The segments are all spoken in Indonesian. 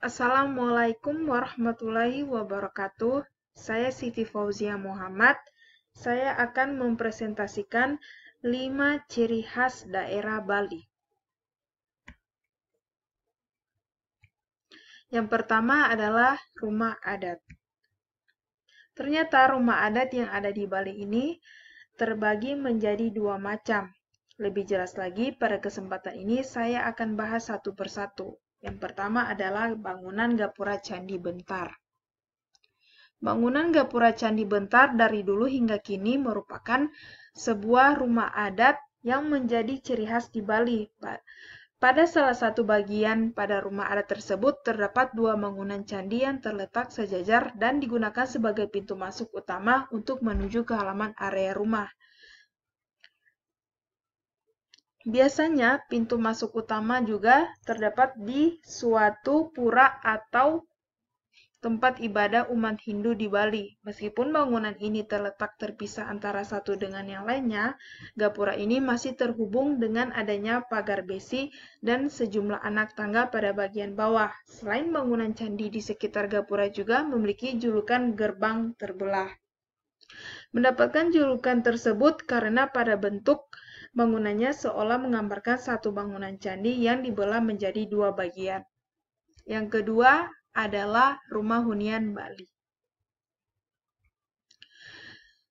Assalamualaikum warahmatullahi wabarakatuh. Saya Siti Fauzia Muhammad. Saya akan mempresentasikan lima ciri khas daerah Bali. Yang pertama adalah rumah adat. Ternyata rumah adat yang ada di Bali ini terbagi menjadi dua macam. Lebih jelas lagi, pada kesempatan ini saya akan bahas satu persatu. Yang pertama adalah bangunan Gapura Candi Bentar. Bangunan Gapura Candi Bentar dari dulu hingga kini merupakan sebuah rumah adat yang menjadi ciri khas di Bali. Pada salah satu bagian pada rumah adat tersebut terdapat dua bangunan candi yang terletak sejajar dan digunakan sebagai pintu masuk utama untuk menuju ke halaman area rumah. Biasanya pintu masuk utama juga terdapat di suatu pura atau tempat ibadah umat Hindu di Bali. Meskipun bangunan ini terletak terpisah antara satu dengan yang lainnya, gapura ini masih terhubung dengan adanya pagar besi dan sejumlah anak tangga pada bagian bawah. Selain bangunan candi di sekitar gapura juga memiliki julukan gerbang terbelah. Mendapatkan julukan tersebut karena pada bentuk Bangunannya seolah menggambarkan satu bangunan candi yang dibelah menjadi dua bagian. Yang kedua adalah rumah hunian Bali.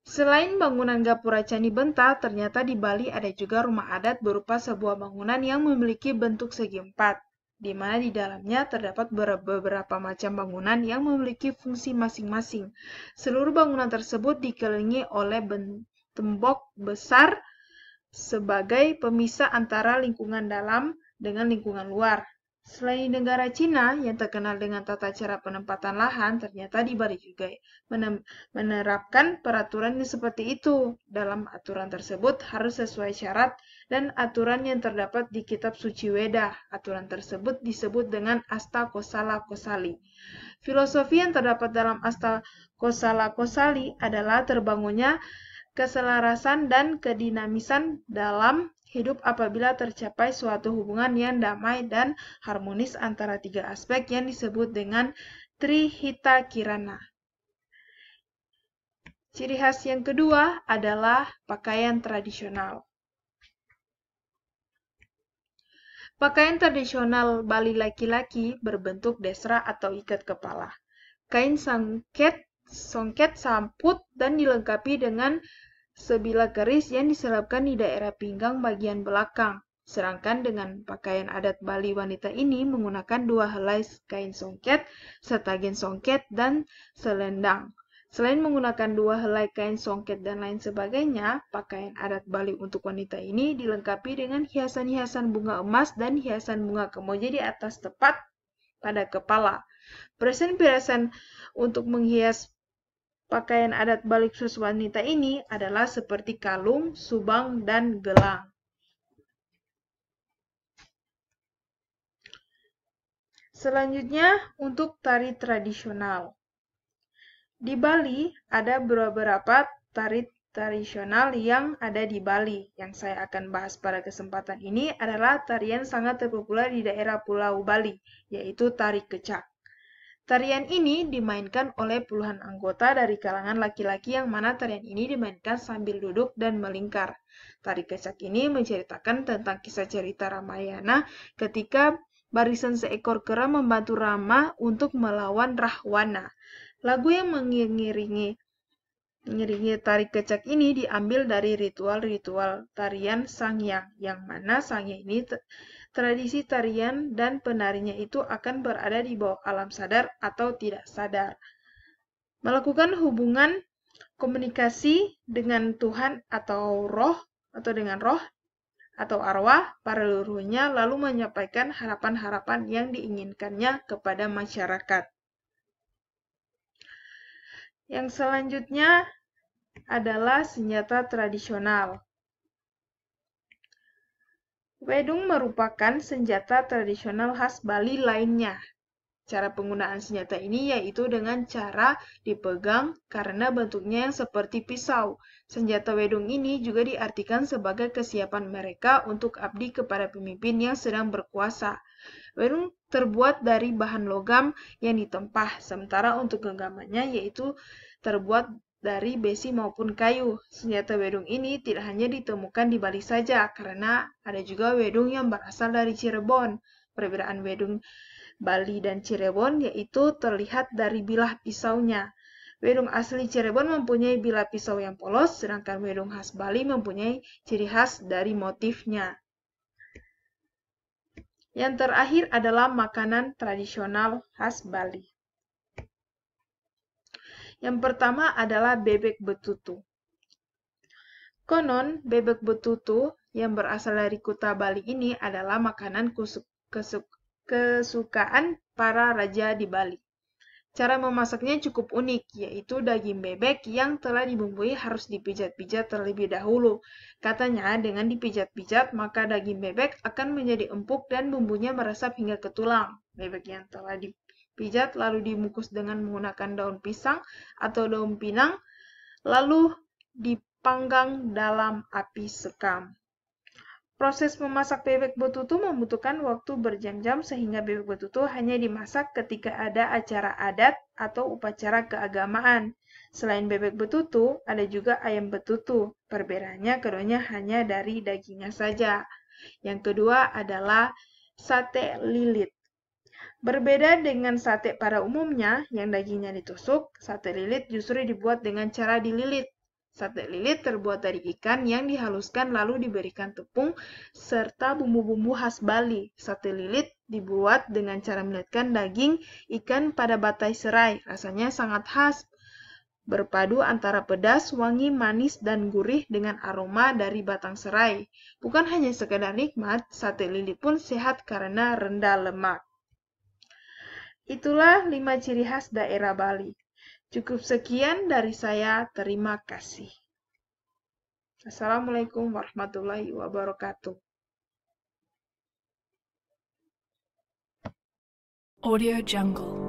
Selain bangunan gapura candi bentar, ternyata di Bali ada juga rumah adat berupa sebuah bangunan yang memiliki bentuk segi empat, di mana di dalamnya terdapat beberapa macam bangunan yang memiliki fungsi masing-masing. Seluruh bangunan tersebut dikelilingi oleh tembok besar sebagai pemisah antara lingkungan dalam dengan lingkungan luar. Selain negara Cina yang terkenal dengan tata cara penempatan lahan, ternyata di Bali juga menerapkan peraturan yang seperti itu. Dalam aturan tersebut harus sesuai syarat dan aturan yang terdapat di kitab suci Weda. Aturan tersebut disebut dengan Asta Kosala Kosali. Filosofi yang terdapat dalam Asta Kosala Kosali adalah terbangunnya keselarasan dan kedinamisan dalam hidup apabila tercapai suatu hubungan yang damai dan harmonis antara tiga aspek yang disebut dengan Trihita Kirana. Ciri khas yang kedua adalah pakaian tradisional. Pakaian tradisional Bali laki-laki berbentuk desra atau ikat kepala. Kain sangket, songket, samput, dan dilengkapi dengan sebilah keris yang diserapkan di daerah pinggang bagian belakang. Serangkan dengan pakaian adat Bali wanita ini menggunakan dua helai kain songket, setagen songket, dan selendang. Selain menggunakan dua helai kain songket dan lain sebagainya, pakaian adat Bali untuk wanita ini dilengkapi dengan hiasan-hiasan bunga emas dan hiasan bunga kemoja di atas tepat pada kepala. Peresen-peresen untuk menghias Pakaian adat Baliksus wanita ini adalah seperti kalung, subang, dan gelang. Selanjutnya, untuk tari tradisional. Di Bali ada beberapa tari tradisional yang ada di Bali. Yang saya akan bahas pada kesempatan ini adalah tarian sangat terpopuler di daerah Pulau Bali, yaitu tari kecak. Tarian ini dimainkan oleh puluhan anggota dari kalangan laki-laki yang mana tarian ini dimainkan sambil duduk dan melingkar. Tari kecak ini menceritakan tentang kisah cerita Ramayana ketika barisan seekor kera membantu Rama untuk melawan Rahwana. Lagu yang mengiringi mengiringi tari kecak ini diambil dari ritual-ritual tarian Sangyang, yang mana Sangyang ini tradisi tarian dan penarinya itu akan berada di bawah alam sadar atau tidak sadar. Melakukan hubungan komunikasi dengan Tuhan atau roh atau dengan roh atau arwah para leluhurnya lalu menyampaikan harapan-harapan yang diinginkannya kepada masyarakat. Yang selanjutnya adalah senjata tradisional. Wedung merupakan senjata tradisional khas Bali lainnya. Cara penggunaan senjata ini yaitu dengan cara dipegang karena bentuknya yang seperti pisau. Senjata wedung ini juga diartikan sebagai kesiapan mereka untuk abdi kepada pemimpin yang sedang berkuasa. Wedung terbuat dari bahan logam yang ditempah, sementara untuk genggamannya yaitu terbuat dari besi maupun kayu. Senjata wedung ini tidak hanya ditemukan di Bali saja, karena ada juga wedung yang berasal dari Cirebon. Perbedaan wedung Bali dan Cirebon yaitu terlihat dari bilah pisaunya. Wedung asli Cirebon mempunyai bilah pisau yang polos, sedangkan wedung khas Bali mempunyai ciri khas dari motifnya. Yang terakhir adalah makanan tradisional khas Bali. Yang pertama adalah bebek betutu. Konon, bebek betutu yang berasal dari kota Bali ini adalah makanan kusuk, kesuk, kesukaan para raja di Bali. Cara memasaknya cukup unik, yaitu daging bebek yang telah dibumbui harus dipijat-pijat terlebih dahulu. Katanya, dengan dipijat-pijat, maka daging bebek akan menjadi empuk dan bumbunya meresap hingga ke tulang. Bebek yang telah dibumbui pijat, lalu dibungkus dengan menggunakan daun pisang atau daun pinang, lalu dipanggang dalam api sekam. Proses memasak bebek betutu membutuhkan waktu berjam-jam sehingga bebek betutu hanya dimasak ketika ada acara adat atau upacara keagamaan. Selain bebek betutu, ada juga ayam betutu. Perbedaannya keduanya hanya dari dagingnya saja. Yang kedua adalah sate lilit. Berbeda dengan sate pada umumnya yang dagingnya ditusuk, sate lilit justru dibuat dengan cara dililit. Sate lilit terbuat dari ikan yang dihaluskan lalu diberikan tepung serta bumbu-bumbu khas Bali. Sate lilit dibuat dengan cara melihatkan daging ikan pada batai serai. Rasanya sangat khas, berpadu antara pedas, wangi, manis, dan gurih dengan aroma dari batang serai. Bukan hanya sekedar nikmat, sate lilit pun sehat karena rendah lemak. Itulah lima ciri khas daerah Bali. Cukup sekian dari saya. Terima kasih. Assalamualaikum warahmatullahi wabarakatuh. Audio Jungle